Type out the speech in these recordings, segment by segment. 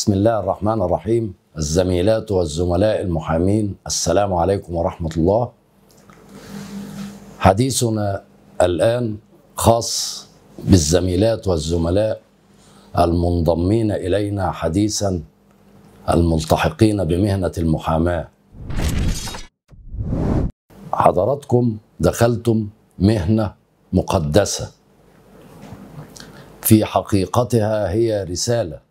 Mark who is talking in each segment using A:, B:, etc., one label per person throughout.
A: بسم الله الرحمن الرحيم الزميلات والزملاء المحامين السلام عليكم ورحمة الله حديثنا الآن خاص بالزميلات والزملاء المنضمين إلينا حديثا الملتحقين بمهنة المحاماة حضراتكم دخلتم مهنة مقدسة في حقيقتها هي رساله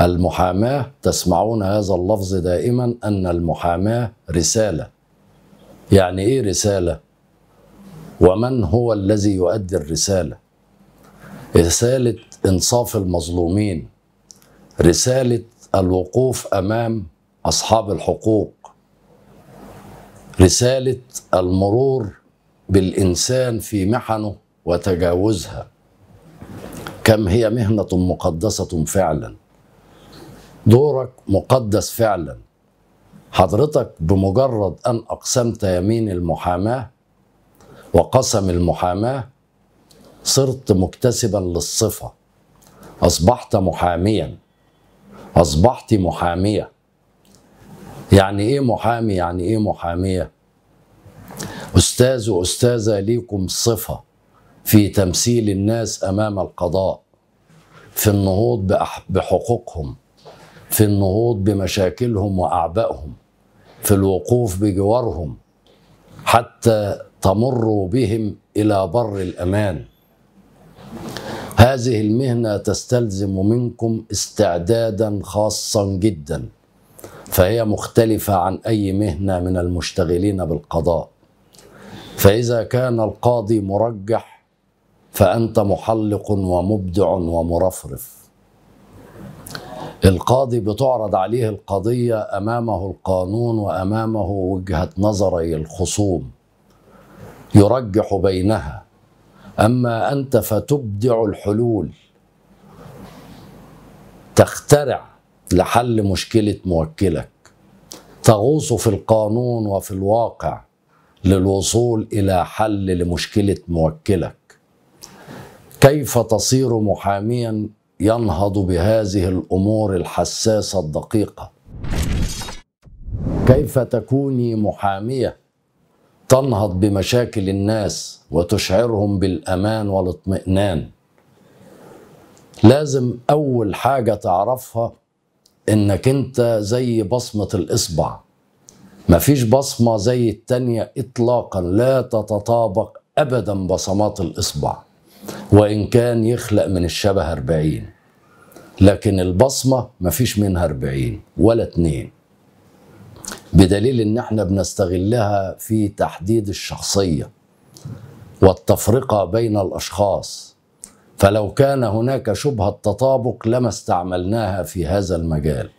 A: المحاماه تسمعون هذا اللفظ دائما ان المحاماه رساله يعني ايه رساله ومن هو الذي يؤدي الرساله رساله انصاف المظلومين رساله الوقوف امام اصحاب الحقوق رساله المرور بالانسان في محنه وتجاوزها كم هي مهنه مقدسه فعلا دورك مقدس فعلا حضرتك بمجرد أن أقسمت يمين المحاماة وقسم المحاماة صرت مكتسبا للصفة أصبحت محاميا أصبحت محامية يعني إيه محامي يعني إيه محامية أستاذ وأستاذة ليكم صفة في تمثيل الناس أمام القضاء في النهوض بحقوقهم في النهوض بمشاكلهم واعبائهم في الوقوف بجوارهم حتى تمروا بهم الى بر الامان هذه المهنه تستلزم منكم استعدادا خاصا جدا فهي مختلفه عن اي مهنه من المشتغلين بالقضاء فاذا كان القاضي مرجح فانت محلق ومبدع ومرفرف القاضي بتعرض عليه القضية أمامه القانون وأمامه وجهة نظري الخصوم يرجح بينها أما أنت فتبدع الحلول تخترع لحل مشكلة موكلك تغوص في القانون وفي الواقع للوصول إلى حل لمشكلة موكلك كيف تصير محاميا ينهض بهذه الامور الحساسه الدقيقه كيف تكوني محاميه تنهض بمشاكل الناس وتشعرهم بالامان والاطمئنان لازم اول حاجه تعرفها انك انت زي بصمه الاصبع مفيش بصمه زي التانيه اطلاقا لا تتطابق ابدا بصمات الاصبع وإن كان يخلق من الشبه أربعين لكن البصمة مفيش منها أربعين ولا اتنين بدليل إن احنا بنستغلها في تحديد الشخصية والتفرقة بين الأشخاص فلو كان هناك شبهة تطابق لما استعملناها في هذا المجال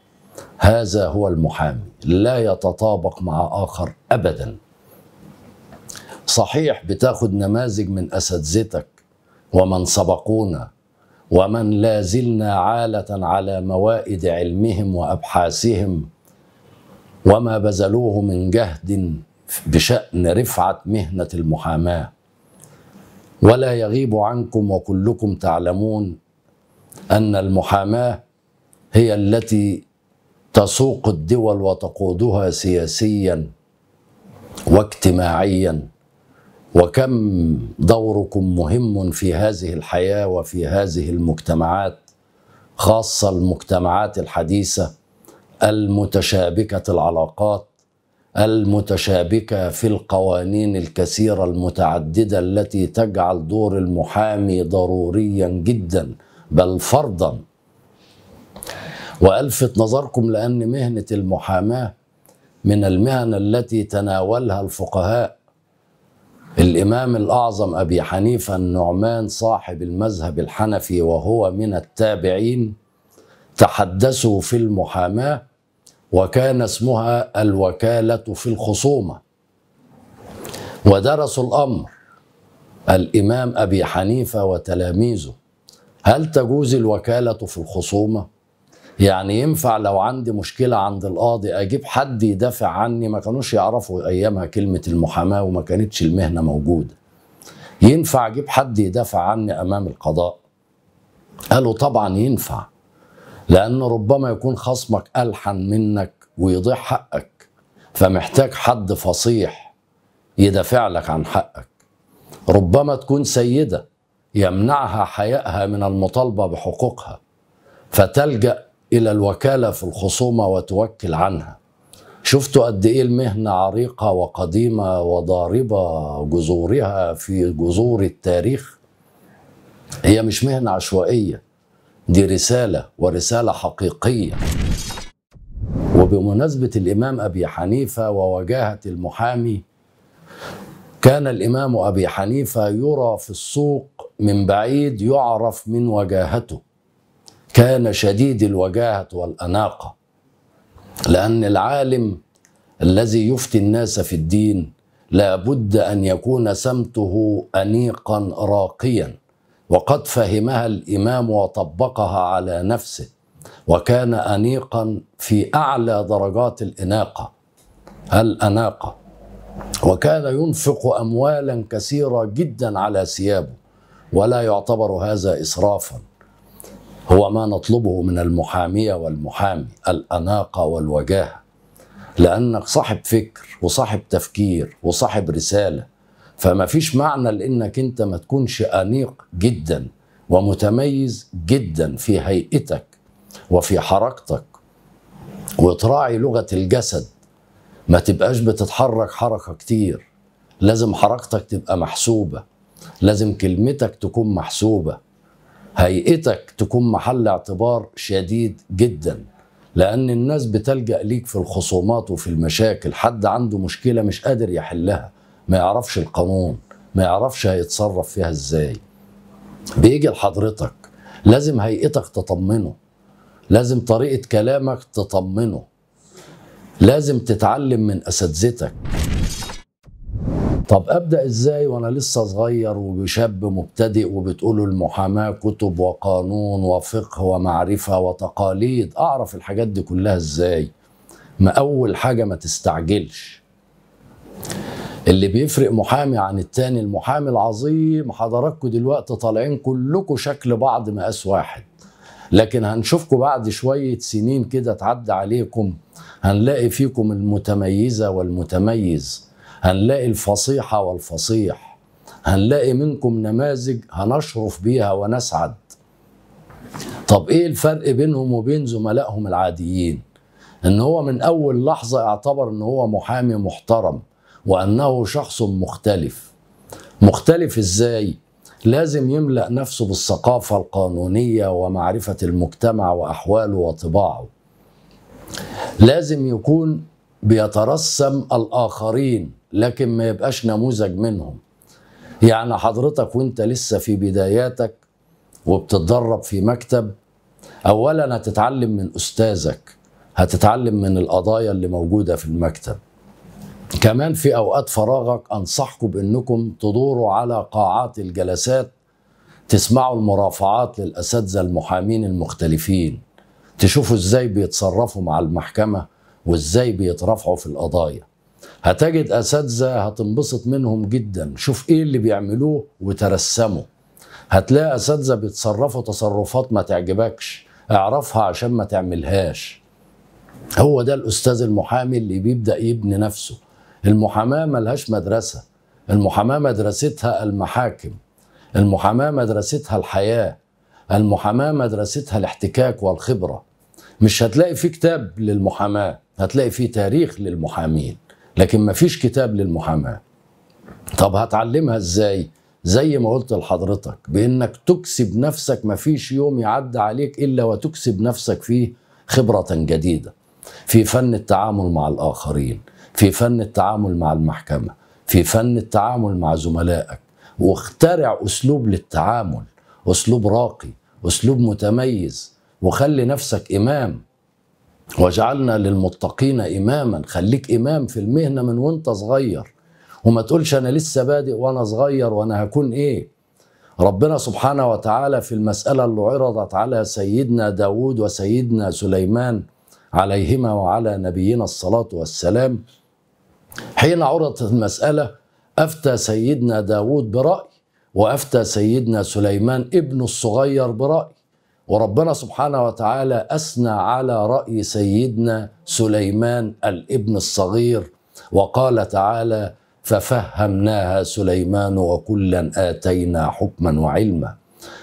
A: هذا هو المحامي لا يتطابق مع آخر أبدا صحيح بتاخد نماذج من أساتذتك ومن سبقونا ومن لا زلنا عاله على موائد علمهم وابحاثهم وما بذلوه من جهد بشان رفعه مهنه المحاماه ولا يغيب عنكم وكلكم تعلمون ان المحاماه هي التي تسوق الدول وتقودها سياسيا واجتماعيا وكم دوركم مهم في هذه الحياه وفي هذه المجتمعات خاصه المجتمعات الحديثه المتشابكه العلاقات المتشابكه في القوانين الكثيره المتعدده التي تجعل دور المحامي ضروريا جدا بل فرضا والفت نظركم لان مهنه المحاماه من المهن التي تناولها الفقهاء الإمام الأعظم أبي حنيفة النعمان صاحب المذهب الحنفي وهو من التابعين تحدثوا في المحاماة وكان اسمها الوكالة في الخصومة ودرسوا الأمر الإمام أبي حنيفة وتلاميذه هل تجوز الوكالة في الخصومة؟ يعني ينفع لو عندي مشكلة عند القاضي أجيب حد يدافع عني ما كانوش يعرفوا أيامها كلمة المحاماة وما كانتش المهنة موجودة ينفع أجيب حد يدافع عني أمام القضاء قالوا طبعا ينفع لأن ربما يكون خصمك ألحن منك ويضيع حقك فمحتاج حد فصيح يدافع لك عن حقك ربما تكون سيدة يمنعها حيائها من المطالبة بحقوقها فتلجأ الى الوكاله في الخصومه وتوكل عنها شفتوا قد ايه المهنه عريقه وقديمه وضاربه جذورها في جذور التاريخ هي مش مهنه عشوائيه دي رساله ورساله حقيقيه وبمناسبه الامام ابي حنيفه ووجاهه المحامي كان الامام ابي حنيفه يرى في السوق من بعيد يعرف من وجاهته كان شديد الوجاهة والأناقة لأن العالم الذي يفتي الناس في الدين لابد أن يكون سمته أنيقا راقيا وقد فهمها الإمام وطبقها على نفسه وكان أنيقا في أعلى درجات الإناقة الأناقة وكان ينفق أموالا كثيرة جدا على ثيابه ولا يعتبر هذا إسرافا هو ما نطلبه من المحامية والمحامي الأناقة والوجاهة لأنك صاحب فكر وصاحب تفكير وصاحب رسالة فما فيش معنى لأنك أنت ما تكونش أنيق جدا ومتميز جدا في هيئتك وفي حركتك وتراعي لغة الجسد ما تبقاش بتتحرك حركة كتير لازم حركتك تبقى محسوبة لازم كلمتك تكون محسوبة هيئتك تكون محل اعتبار شديد جدا لأن الناس بتلجأ ليك في الخصومات وفي المشاكل حد عنده مشكلة مش قادر يحلها ما يعرفش القانون ما يعرفش هيتصرف فيها ازاي بيجي لحضرتك لازم هيئتك تطمنه لازم طريقة كلامك تطمنه لازم تتعلم من أساتذتك طب ابدا ازاي وانا لسه صغير وشاب مبتدئ وبتقولوا المحاماه كتب وقانون وفقه ومعرفه وتقاليد اعرف الحاجات دي كلها ازاي ما اول حاجه ما تستعجلش اللي بيفرق محامي عن التاني المحامي العظيم حضراتكم دلوقتي طالعين كلكم شكل بعض مقاس واحد لكن هنشوفكم بعد شوية سنين كده تعدي عليكم هنلاقي فيكم المتميزة والمتميز هنلاقي الفصيحة والفصيح هنلاقي منكم نماذج هنشرف بيها ونسعد طب ايه الفرق بينهم وبين زملائهم العاديين ان هو من اول لحظة اعتبر ان هو محامي محترم وانه شخص مختلف مختلف ازاي لازم يملأ نفسه بالثقافة القانونية ومعرفة المجتمع وأحواله وطباعه لازم يكون بيترسم الآخرين لكن ما يبقاش نموذج منهم يعني حضرتك وانت لسه في بداياتك وبتتدرب في مكتب اولا هتتعلم من استاذك هتتعلم من القضايا اللي موجوده في المكتب كمان في اوقات فراغك انصحكم بانكم تدوروا على قاعات الجلسات تسمعوا المرافعات للاساتذه المحامين المختلفين تشوفوا ازاي بيتصرفوا مع المحكمه وازاي بيترافعوا في القضايا هتجد اساتذه هتنبسط منهم جدا شوف ايه اللي بيعملوه وترسمه هتلاقي اساتذه بيتصرفوا تصرفات ما تعجبكش اعرفها عشان ما تعملهاش هو ده الاستاذ المحامي اللي بيبدا يبني نفسه المحاماه ملهاش مدرسه المحاماه مدرستها المحاكم المحاماه مدرستها الحياه المحاماه مدرستها الاحتكاك والخبره مش هتلاقي في كتاب للمحاماه هتلاقي في تاريخ للمحامين لكن ما فيش كتاب للمحاماه طب هتعلمها ازاي زي ما قلت لحضرتك بانك تكسب نفسك ما فيش يوم يعدي عليك الا وتكسب نفسك فيه خبره جديده في فن التعامل مع الاخرين في فن التعامل مع المحكمه في فن التعامل مع زملائك واخترع اسلوب للتعامل اسلوب راقي اسلوب متميز وخلي نفسك امام وجعلنا للمتقين إماما خليك إمام في المهنة من وانت صغير وما تقولش أنا لسه بادئ وأنا صغير وأنا هكون إيه ربنا سبحانه وتعالى في المسألة اللي عرضت على سيدنا داود وسيدنا سليمان عليهما وعلى نبينا الصلاة والسلام حين عرضت المسألة أفتى سيدنا داود برأي وأفتى سيدنا سليمان ابنه الصغير برأي وربنا سبحانه وتعالى أثنى على رأي سيدنا سليمان الابن الصغير وقال تعالى ففهمناها سليمان وكلا آتينا حكما وعلما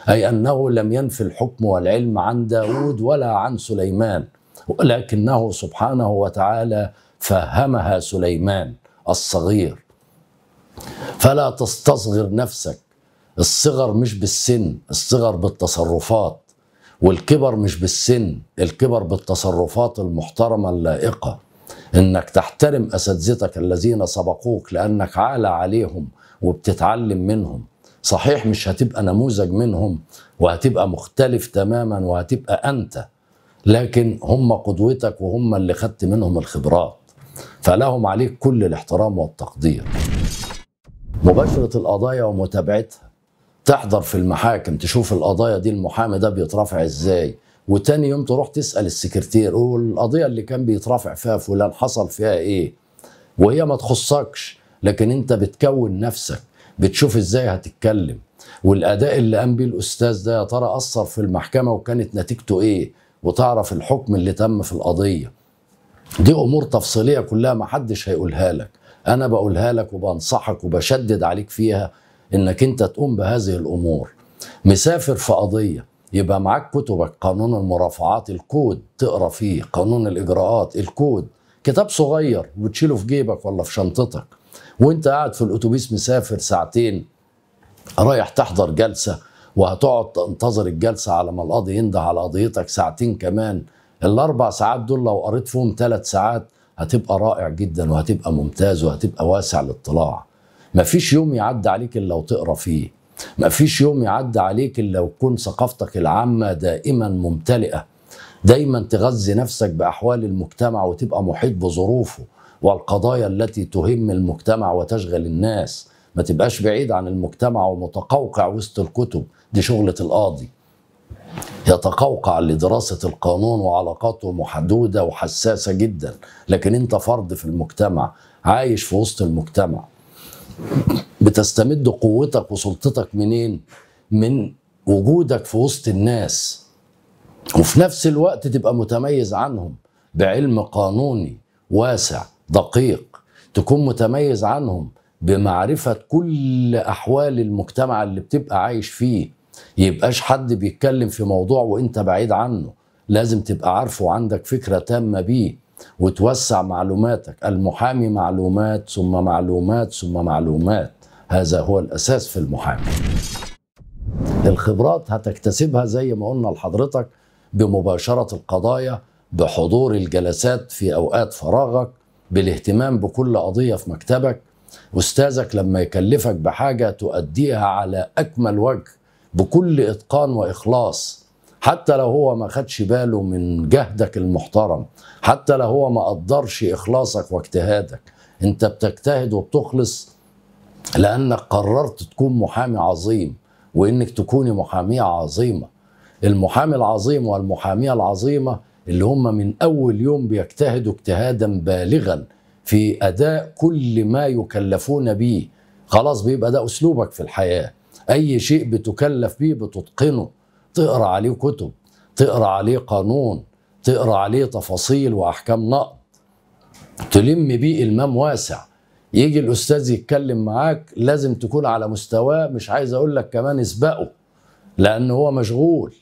A: أي أنه لم ينفي الحكم والعلم عن داود ولا عن سليمان ولكنه سبحانه وتعالى فهمها سليمان الصغير فلا تستصغر نفسك الصغر مش بالسن الصغر بالتصرفات والكبر مش بالسن الكبر بالتصرفات المحترمة اللائقة انك تحترم اساتذتك الذين سبقوك لانك عالى عليهم وبتتعلم منهم صحيح مش هتبقى نموذج منهم وهتبقى مختلف تماما وهتبقى انت لكن هم قدوتك وهم اللي خدت منهم الخبرات فلهم عليك كل الاحترام والتقدير مباشرة القضايا ومتابعتها تحضر في المحاكم تشوف القضايا دي المحامي ده بيترافع ازاي وتاني يوم تروح تسال السكرتير والقضيه اللي كان بيترافع فيها فلان حصل فيها ايه وهي ما تخصكش لكن انت بتكون نفسك بتشوف ازاي هتتكلم والاداء اللي قام بيه الاستاذ ده يا ترى اثر في المحكمه وكانت نتيجته ايه وتعرف الحكم اللي تم في القضيه دي امور تفصيليه كلها ما حدش هيقولها لك انا بقولها لك وبنصحك وبشدد عليك فيها انك انت تقوم بهذه الامور مسافر في قضيه يبقى معاك كتبك قانون المرافعات الكود تقرا فيه قانون الاجراءات الكود كتاب صغير وتشيله في جيبك ولا في شنطتك وانت قاعد في الاتوبيس مسافر ساعتين رايح تحضر جلسه وهتقعد تنتظر الجلسه على ما القاضي ينده على قضيتك ساعتين كمان الاربع ساعات دول لو قريت فيهم ثلاث ساعات هتبقى رائع جدا وهتبقى ممتاز وهتبقى واسع الاطلاع ما فيش يوم يعدي عليك الا وتقرا فيه ما فيش يوم يعدي عليك الا وتكون ثقافتك العامه دائما ممتلئه دايما تغذي نفسك باحوال المجتمع وتبقى محيط بظروفه والقضايا التي تهم المجتمع وتشغل الناس ما تبقاش بعيد عن المجتمع ومتقوقع وسط الكتب دي شغلة القاضي يتقوقع لدراسة القانون وعلاقاته محدودة وحساسة جدا لكن انت فرد في المجتمع عايش في وسط المجتمع بتستمد قوتك وسلطتك منين؟ من وجودك في وسط الناس وفي نفس الوقت تبقى متميز عنهم بعلم قانوني واسع دقيق تكون متميز عنهم بمعرفة كل أحوال المجتمع اللي بتبقى عايش فيه يبقاش حد بيتكلم في موضوع وانت بعيد عنه لازم تبقى عارفه وعندك فكرة تامة بيه وتوسع معلوماتك المحامي معلومات ثم معلومات ثم معلومات هذا هو الأساس في المحامي الخبرات هتكتسبها زي ما قلنا لحضرتك بمباشرة القضايا بحضور الجلسات في أوقات فراغك بالاهتمام بكل قضية في مكتبك أستاذك لما يكلفك بحاجة تؤديها على أكمل وجه بكل إتقان وإخلاص حتى لو هو ما خدش باله من جهدك المحترم حتى لو هو ما قدرش اخلاصك واجتهادك انت بتجتهد وبتخلص لانك قررت تكون محامي عظيم وانك تكوني محاميه عظيمه المحامي العظيم والمحاميه العظيمه اللي هم من اول يوم بيجتهدوا اجتهادا بالغا في اداء كل ما يكلفون به خلاص بيبقى ده اسلوبك في الحياه اي شيء بتكلف به بتتقنه تقرا عليه كتب تقرا عليه قانون تقرا عليه تفاصيل واحكام نقد تلم بيه المام واسع يجي الاستاذ يتكلم معاك لازم تكون على مستواه مش عايز اقول لك كمان اسبقه لان هو مشغول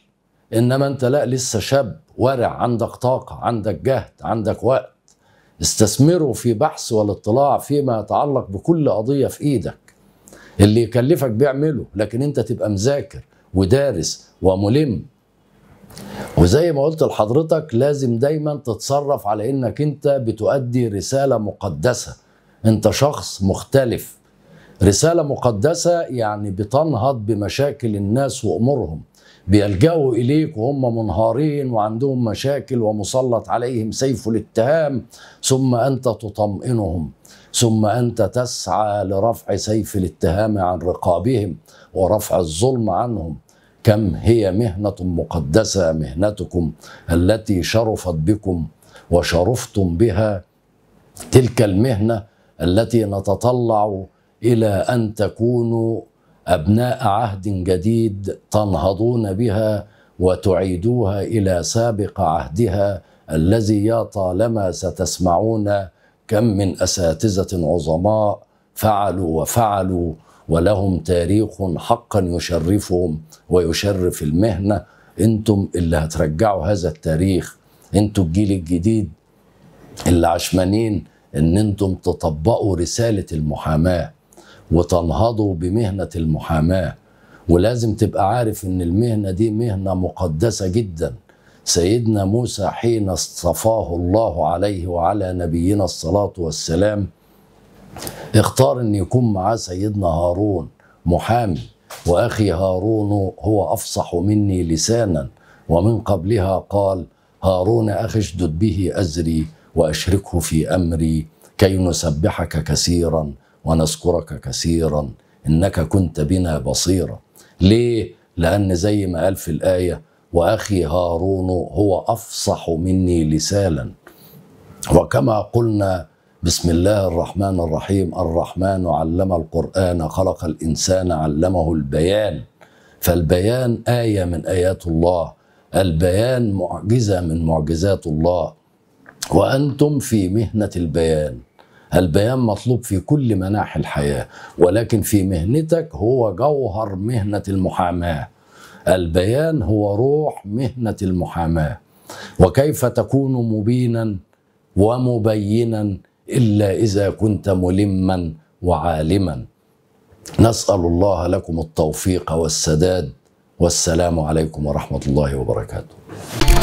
A: انما انت لا لسه شاب ورع عندك طاقه عندك جهد عندك وقت استثمره في بحث والاطلاع فيما يتعلق بكل قضيه في ايدك اللي يكلفك بيعمله لكن انت تبقى مذاكر ودارس وملم وزي ما قلت لحضرتك لازم دايما تتصرف على انك انت بتؤدي رساله مقدسه انت شخص مختلف رساله مقدسه يعني بتنهض بمشاكل الناس وامورهم بيلجأوا إليك وهم منهارين وعندهم مشاكل ومسلط عليهم سيف الاتهام ثم أنت تطمئنهم ثم أنت تسعى لرفع سيف الاتهام عن رقابهم ورفع الظلم عنهم كم هي مهنة مقدسة مهنتكم التي شرفت بكم وشرفتم بها تلك المهنة التي نتطلع إلى أن تكونوا ابناء عهد جديد تنهضون بها وتعيدوها الى سابق عهدها الذي يا طالما ستسمعون كم من اساتذه عظماء فعلوا وفعلوا ولهم تاريخ حقا يشرفهم ويشرف المهنه انتم اللي هترجعوا هذا التاريخ انتم الجيل الجديد اللي عشمانين ان انتم تطبقوا رساله المحاماه وتنهضوا بمهنة المحاماة ولازم تبقى عارف ان المهنة دي مهنة مقدسة جدا سيدنا موسى حين اصطفاه الله عليه وعلى نبينا الصلاة والسلام اختار ان يكون معاه سيدنا هارون محامي واخي هارون هو افصح مني لسانا ومن قبلها قال هارون اخي اشدد به ازري واشركه في امري كي نسبحك كثيرا ونذكرك كثيرا انك كنت بنا بصيرا ليه لان زي ما قال في الايه واخي هارون هو افصح مني لسانا وكما قلنا بسم الله الرحمن الرحيم الرحمن علم القران خلق الانسان علمه البيان فالبيان ايه من ايات الله البيان معجزه من معجزات الله وانتم في مهنه البيان البيان مطلوب في كل مناحي الحياة ولكن في مهنتك هو جوهر مهنة المحاماة البيان هو روح مهنة المحاماة وكيف تكون مبينا ومبينا إلا إذا كنت ملما وعالما نسأل الله لكم التوفيق والسداد والسلام عليكم ورحمة الله وبركاته